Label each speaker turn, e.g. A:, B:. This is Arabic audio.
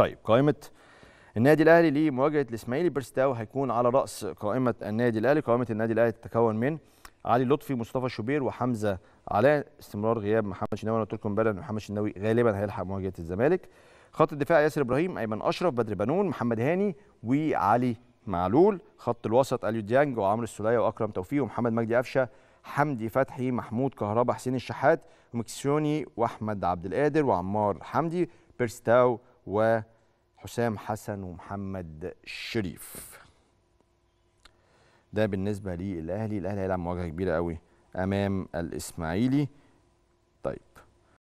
A: طيب قائمه النادي الاهلي لمواجهه الاسماعيلي بيرستاو هيكون على راس قائمه النادي الاهلي قائمه النادي الاهلي تتكون من علي لطفي مصطفى شوبير وحمزه علاء استمرار غياب محمد شناوي انا قلت لكم امبارح ان محمد شناوي غالبا هيلحق مواجهه الزمالك خط الدفاع ياسر ابراهيم ايمن اشرف بدر بنون محمد هاني وعلي معلول خط الوسط اليو ديانج وعمرو السوليه واكرم توفيق ومحمد مجدي قفشه حمدي فتحي محمود كهربا حسين الشحات ومكسيوني واحمد عبد القادر وعمار حمدي بيرستاو وحسام حسن ومحمد شريف ده بالنسبه للاهلي الاهلي هيلعب مواجهه كبيره قوي امام الاسماعيلي